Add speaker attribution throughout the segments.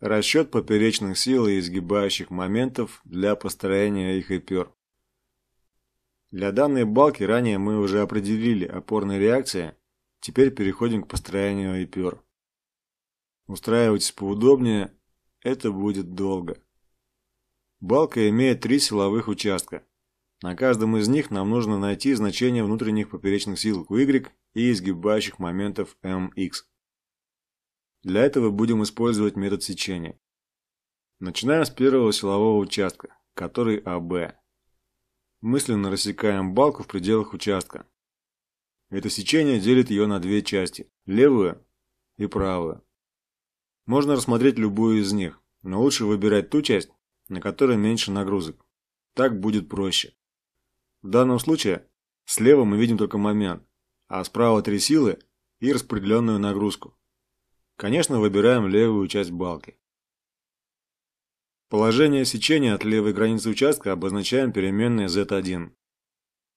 Speaker 1: Расчет поперечных сил и изгибающих моментов для построения их ипер. Для данной балки ранее мы уже определили опорные реакции, теперь переходим к построению ипер. Устраивайтесь поудобнее, это будет долго. Балка имеет три силовых участка. На каждом из них нам нужно найти значение внутренних поперечных сил Q и изгибающих моментов MX. Для этого будем использовать метод сечения. Начинаем с первого силового участка, который АБ. Мысленно рассекаем балку в пределах участка. Это сечение делит ее на две части – левую и правую. Можно рассмотреть любую из них, но лучше выбирать ту часть, на которой меньше нагрузок. Так будет проще. В данном случае слева мы видим только момент, а справа три силы и распределенную нагрузку. Конечно, выбираем левую часть балки. Положение сечения от левой границы участка обозначаем переменной z1.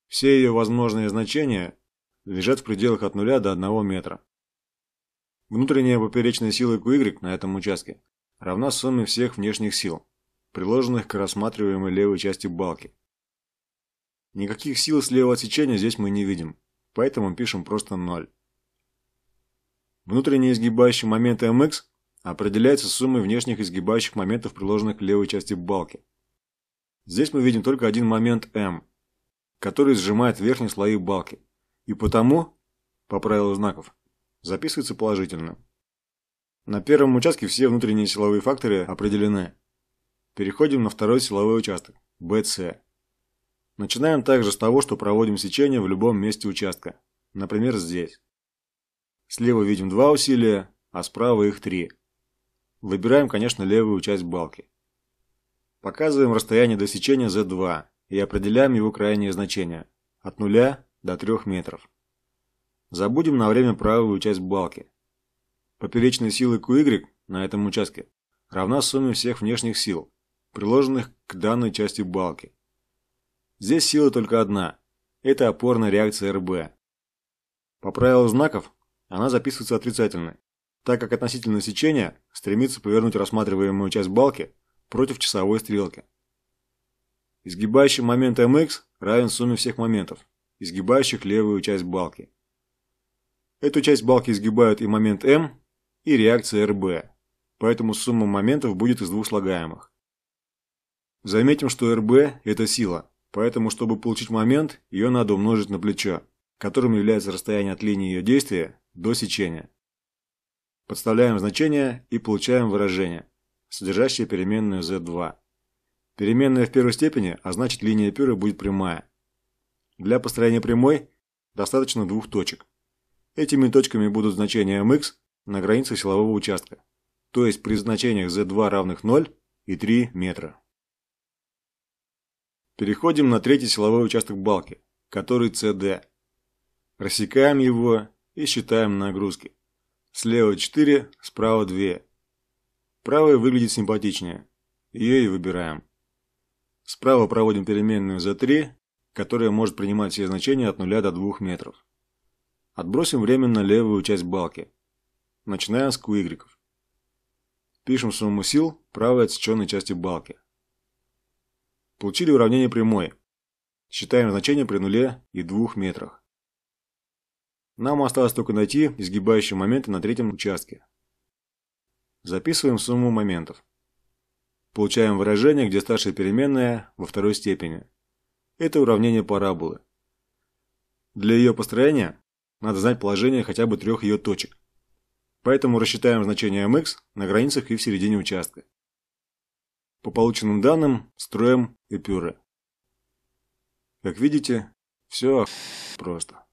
Speaker 1: Все ее возможные значения лежат в пределах от 0 до 1 метра. Внутренняя поперечная сила QY на этом участке равна сумме всех внешних сил, приложенных к рассматриваемой левой части балки. Никаких сил слева от сечения здесь мы не видим, поэтому пишем просто 0. Внутренние изгибающие моменты МХ определяются суммой внешних изгибающих моментов, приложенных к левой части балки. Здесь мы видим только один момент М, который сжимает верхние слои балки, и потому, по правилу знаков, записывается положительно. На первом участке все внутренние силовые факторы определены. Переходим на второй силовой участок, BC. Начинаем также с того, что проводим сечение в любом месте участка, например здесь. Слева видим два усилия, а справа их три. Выбираем, конечно, левую часть балки. Показываем расстояние до сечения Z2 и определяем его крайнее значение – от 0 до 3 метров. Забудем на время правую часть балки. Поперечная сила QY на этом участке равна сумме всех внешних сил, приложенных к данной части балки. Здесь сила только одна – это опорная реакция РБ. По правилу знаков она записывается отрицательной, так как относительное сечение стремится повернуть рассматриваемую часть балки против часовой стрелки. Изгибающий момент mx равен сумме всех моментов, изгибающих левую часть балки. Эту часть балки изгибают и момент m, и реакция rb, поэтому сумма моментов будет из двух слагаемых. Заметим, что rb – это сила, поэтому, чтобы получить момент, ее надо умножить на плечо, которым является расстояние от линии ее действия до сечения. Подставляем значение и получаем выражение, содержащее переменную z2. Переменная в первой степени, а значит линия пюра будет прямая. Для построения прямой достаточно двух точек. Этими точками будут значения mx на границе силового участка, то есть при значениях z2 равных 0 и 3 метра. Переходим на третий силовой участок балки, который CD. Рассекаем его и считаем нагрузки. Слева 4, справа 2. Правая выглядит симпатичнее. Ее и выбираем. Справа проводим переменную за 3, которая может принимать все значения от 0 до 2 метров. Отбросим временно левую часть балки. Начинаем с Q. Пишем сумму сил правой отсеченной части балки. Получили уравнение прямой. Считаем значение при нуле и двух метрах. Нам осталось только найти изгибающие моменты на третьем участке. Записываем сумму моментов. Получаем выражение, где старшая переменная во второй степени. Это уравнение параболы. Для ее построения надо знать положение хотя бы трех ее точек. Поэтому рассчитаем значение mx на границах и в середине участка. По полученным данным строим эпюры. Как видите, все просто.